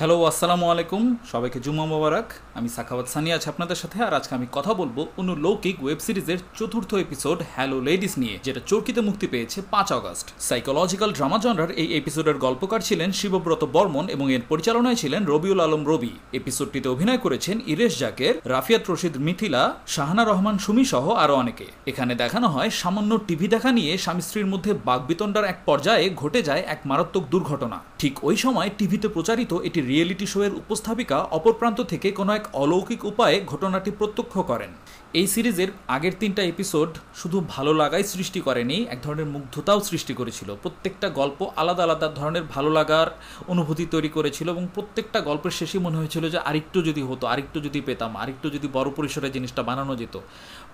hello আসসালামু আলাইকুম সবাইকে জুম্মা মোবারক আমি সাখাওয়াত সানি আছি আপনাদের সাথে আর আজকে আমি কথা বলবো লৌকিক ওয়েব সিরিজের চতুর্থ এপিসোড হ্যালো লেডিস নিয়ে যেটা চরকিতে মুক্তি পেয়েছে পাঁচ অগস্ট সাইকোলজিক্যাল ড্রামা জনরার এই এপিসোডের গল্পকার ছিলেন শিবব্রত বর্মন এবং এর পরিচালনায় ছিলেন রবিউল আলম রবি এপিসোডটিতে অভিনয় করেছেন ইরেশ জাকের রাফিয়াত রশিদ মিথিলা শাহানা রহমান সুমি সহ আরও অনেকে এখানে দেখানো হয় সামান্য টিভি দেখা নিয়ে স্বামী স্ত্রীর মধ্যে বাঘবিতণ্ডার এক পর্যায়ে ঘটে যায় এক মারাত্মক দুর্ঘটনা ঠিক ওই সময় টিভিতে প্রচারিত এটি রিয়েলিটি শোয়ের উপস্থাপিকা অপর প্রান্ত থেকে কোনো এক অলৌকিক উপায়ে ঘটনাটি প্রত্যক্ষ করেন এই সিরিজের আগের তিনটা এপিসোড শুধু ভালো লাগাই সৃষ্টি করেনি এক ধরনের মুগ্ধতাও সৃষ্টি করেছিল প্রত্যেকটা গল্প আলাদা আলাদা ধরনের ভালো লাগার অনুভূতি তৈরি করেছিল এবং প্রত্যেকটা গল্পের শেষে মনে হয়েছিল যে আরেকটু যদি হতো আরেকটু যদি পেতাম আরেকটু যদি বড় পরিসরে জিনিসটা বানানো যেত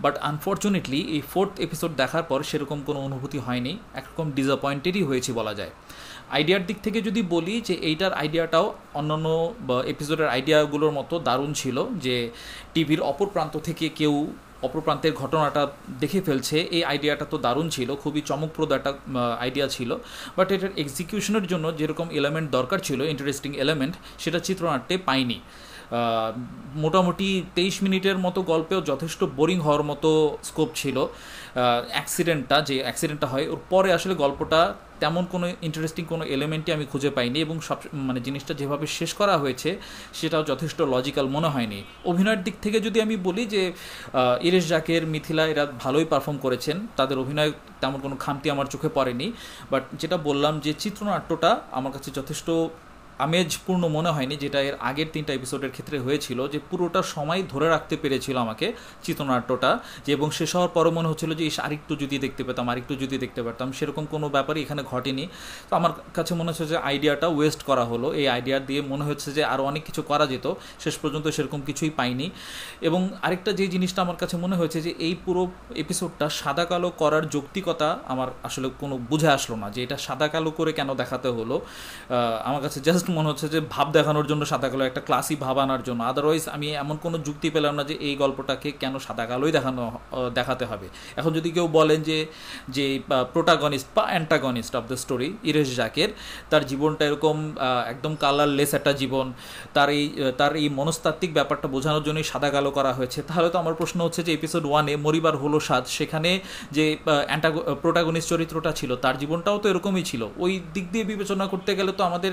বাট আনফর্চুনেটলি এই ফোর্থ এপিসোড দেখার পর সেরকম কোনো অনুভূতি হয়নি একরকম ডিসঅ্যাপয়েন্টেডই হয়েছি বলা যায় আইডিয়ার দিক থেকে যদি বলি যে এইটার আইডিয়াটাও অন্যান্য এপিসোডের আইডিয়াগুলোর মতো দারুণ ছিল যে টিভির অপর প্রান্ত থেকে কেউ অপর প্রান্তের ঘটনাটা দেখে ফেলছে এই আইডিয়াটা তো দারুণ ছিল খুবই চমকপ্রদ একটা আইডিয়া ছিল বাট এটার এক্সিকিউশনের জন্য যেরকম এলিমেন্ট দরকার ছিল ইন্টারেস্টিং এলিমেন্ট সেটা চিত্রনাট্যে পাইনি মোটামুটি তেইশ মিনিটের মতো গল্পেও যথেষ্ট বোরিং হওয়ার মতো স্কোপ ছিল অ্যাক্সিডেন্টটা যে অ্যাক্সিডেন্টটা হয় ওর পরে আসলে গল্পটা তেমন কোনো ইন্টারেস্টিং কোনো এলিমেন্টই আমি খুঁজে পাইনি এবং সব মানে জিনিসটা যেভাবে শেষ করা হয়েছে সেটাও যথেষ্ট লজিক্যাল মনে হয়নি অভিনয়ের দিক থেকে যদি আমি বলি যে ইরেশ জাকের মিথিলা এরা ভালোই পারফর্ম করেছেন তাদের অভিনয় তেমন কোনো খামতি আমার চোখে পড়েনি বাট যেটা বললাম যে চিত্রনাট্যটা আমার কাছে যথেষ্ট আমেজপূর্ণ মনে হয়নি যেটা এর আগের তিনটা এপিসোডের ক্ষেত্রে হয়েছিল যে পুরোটা সময় ধরে রাখতে পেরেছিল আমাকে চিত্রনাট্যটা যে এবং শেষ হওয়ার পরও মনে হচ্ছিল যে আরেকটু যদি দেখতে পেতাম আরেকটু যদি দেখতে পারতাম সেরকম কোনো ব্যাপারই এখানে ঘটেনি তো আমার কাছে মনে হচ্ছে যে আইডিয়াটা ওয়েস্ট করা হলো এই আইডিয়া দিয়ে মনে হচ্ছে যে আরও অনেক কিছু করা যেত শেষ পর্যন্ত সেরকম কিছুই পাইনি এবং আরেকটা যে জিনিসটা আমার কাছে মনে হয়েছে যে এই পুরো এপিসোডটা সাদা কালো করার যৌক্তিকতা আমার আসলে কোনো বুঝে আসলো না যে এটা সাদা কালো করে কেন দেখাতে হলো আমার কাছে জাস্ট মনে হচ্ছে যে ভাব দেখানোর জন্য সাদা কালো একটা ক্লাসি ভাব আনার জন্য আদারওয়াইজ আমি এমন কোনো যুক্তি পেলাম না যে এই গল্পটাকে কেন সাদা কালোই দেখানো দেখাতে হবে এখন যদি কেউ বলেন যে যে প্রোটাগনিস্ট বা antagonist of the story Iresh Zaker তার জীবনটা এরকম একদম কালারলেস একটা জীবন তার এই তার এই মনস্তাত্ত্বিক ব্যাপারটা বোঝানোর জন্যই সাদা কালো করা হয়েছে তাহলে তো আমার প্রশ্ন হচ্ছে যে এপিসোড ওয়ানে মরিবার হলো সাদ সেখানে যে অ্যান্টাগো প্রোটাগনিস্ট চরিত্রটা ছিল তার জীবনটাও তো এরকমই ছিল ওই দিক দিয়ে বিবেচনা করতে গেলে তো আমাদের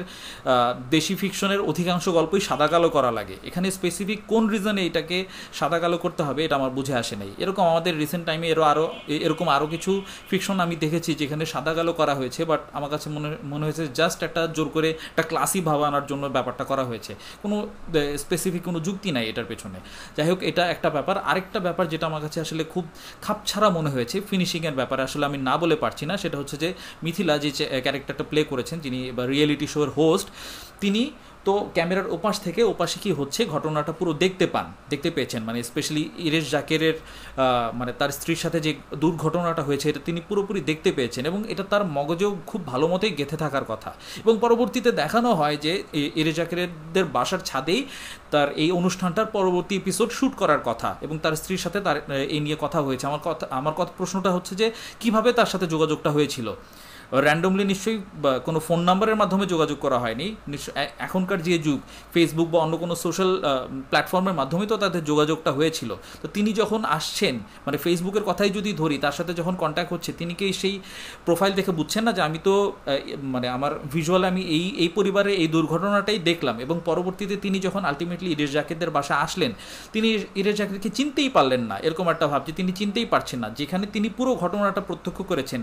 দেশি ফিকশনের অধিকাংশ গল্পই সাদা কালো করা লাগে এখানে স্পেসিফিক কোন রিজনে এটাকে সাদা কালো করতে হবে এটা আমার বুঝে আসে নাই এরকম আমাদের রিসেন্ট টাইমে এরও আরও এরকম আরও কিছু ফিকশন আমি দেখেছি যেখানে সাদা কালো করা হয়েছে বাট আমার কাছে মনে মনে হয়েছে জাস্ট একটা জোর করে একটা ক্লাসি ভাব আনার জন্য ব্যাপারটা করা হয়েছে কোনো স্পেসিফিক কোনো যুক্তি নাই এটার পেছনে যাই হোক এটা একটা ব্যাপার আরেকটা ব্যাপার যেটা আমার কাছে আসলে খুব খাপছাড়া মনে হয়েছে ফিনিশিংয়ের ব্যাপারে আসলে আমি না বলে পারছি না সেটা হচ্ছে যে মিথিলা যে ক্যারেক্টারটা প্লে করেছেন যিনি রিয়েলিটি শোর হোস্ট তিনি তো ক্যামেরার ওপাশ থেকে ওপাশে কি হচ্ছে ঘটনাটা পুরো দেখতে পান দেখতে পেয়েছেন মানে স্পেশালি ইরেশ জাকেরের মানে তার স্ত্রীর সাথে যে দুর্ঘটনাটা হয়েছে এটা তিনি পুরোপুরি দেখতে পেয়েছেন এবং এটা তার মগজেও খুব ভালো মতোই গেঁথে থাকার কথা এবং পরবর্তীতে দেখানো হয় যে ইরেশ জাকেরের বাসার ছাদেই তার এই অনুষ্ঠানটার পরবর্তী এপিসোড শ্যুট করার কথা এবং তার স্ত্রীর সাথে তার এই নিয়ে কথা হয়েছে আমার কথা আমার কথা প্রশ্নটা হচ্ছে যে কিভাবে তার সাথে যোগাযোগটা হয়েছিল র্যান্ডমলি নিশ্চয়ই কোনো ফোন নাম্বারের মাধ্যমে যোগাযোগ করা হয়নি এখনকার যে যুগ ফেসবুক বা অন্য কোনো সোশ্যাল প্ল্যাটফর্মের মাধ্যমে তো তাদের যোগাযোগটা হয়েছিল তো তিনি যখন আসছেন মানে ফেসবুকের কথাই যদি ধরি তার সাথে যখন কন্ট্যাক্ট হচ্ছে তিনি কি সেই প্রোফাইল দেখে বুঝছেন না যে আমি তো মানে আমার ভিজুয়াল আমি এই এই পরিবারে এই দুর্ঘটনাটাই দেখলাম এবং পরবর্তীতে তিনি যখন আলটিমেটলি ইরেশ জাকেরদের বাসা আসলেন তিনি ইরেশ জাকেরকে চিনতেই পারলেন না এরকম একটা ভাব যে তিনি চিনতেই পারছেন না যেখানে তিনি পুরো ঘটনাটা প্রত্যক্ষ করেছেন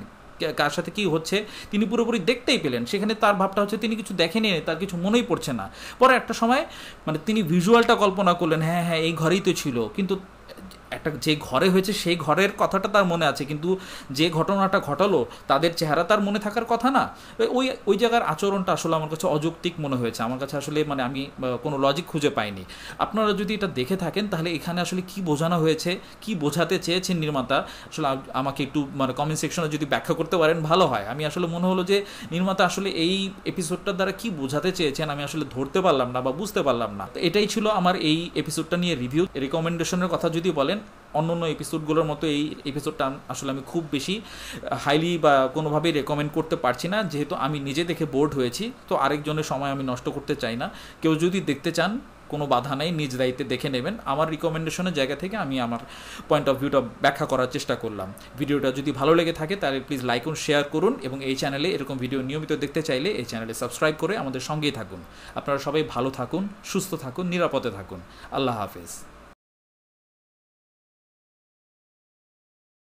কার সাথে কি হচ্ছে তিনি পুরোপুরি দেখতেই পেলেন সেখানে তার ভাবটা হচ্ছে তিনি কিছু দেখেনি তার কিছু মনেই পড়ছে না পরে একটা সময় মানে তিনি ভিজুয়ালটা কল্পনা করলেন হ্যাঁ হ্যাঁ এই ঘরেই তো ছিল কিন্তু একটা যে ঘরে হয়েছে সেই ঘরের কথাটা তার মনে আছে কিন্তু যে ঘটনাটা ঘটালো তাদের চেহারা তার মনে থাকার কথা না ওই ওই জায়গার আচরণটা আসলে আমার কাছে অযৌক্তিক মনে হয়েছে আমার কাছে আসলে মানে আমি কোনো লজিক খুঁজে পাইনি আপনারা যদি এটা দেখে থাকেন তাহলে এখানে আসলে কি বোঝানো হয়েছে কি বোঝাতে চেয়েছেন নির্মাতা আসলে আমাকে একটু মানে কমেন্ট সেকশনে যদি ব্যাখ্যা করতে পারেন ভালো হয় আমি আসলে মনে হলো যে নির্মাতা আসলে এই এপিসোডটার দ্বারা কি বোঝাতে চেয়েছেন আমি আসলে ধরতে পারলাম না বা বুঝতে পারলাম না এটাই ছিল আমার এই এপিসোডটা নিয়ে রিভিউ রেকমেন্ডেশনের কথা যদি বলেন অন্য অন্য এপিসোডগুলোর মতো এই এপিসোডটা আসলে আমি খুব বেশি হাইলি বা কোনোভাবেই রেকমেন্ড করতে পারছি না যেহেতু আমি নিজে দেখে বোর্ড হয়েছি তো আরেকজনের সময় আমি নষ্ট করতে চাই না কেউ যদি দেখতে চান কোনো বাধা নাই নিজ দায়িত্বে দেখে নেবেন আমার রিকমেন্ডেশনের জায়গা থেকে আমি আমার পয়েন্ট অফ ভিউটা ব্যাখ্যা করার চেষ্টা করলাম ভিডিওটা যদি ভালো লেগে থাকে তাহলে প্লিজ লাইক করুন শেয়ার করুন এবং এই চ্যানেলে এরকম ভিডিও নিয়মিত দেখতে চাইলে এই চ্যানেলে সাবস্ক্রাইব করে আমাদের সঙ্গেই থাকুন আপনারা সবাই ভালো থাকুন সুস্থ থাকুন নিরাপদে থাকুন আল্লাহ হাফেজ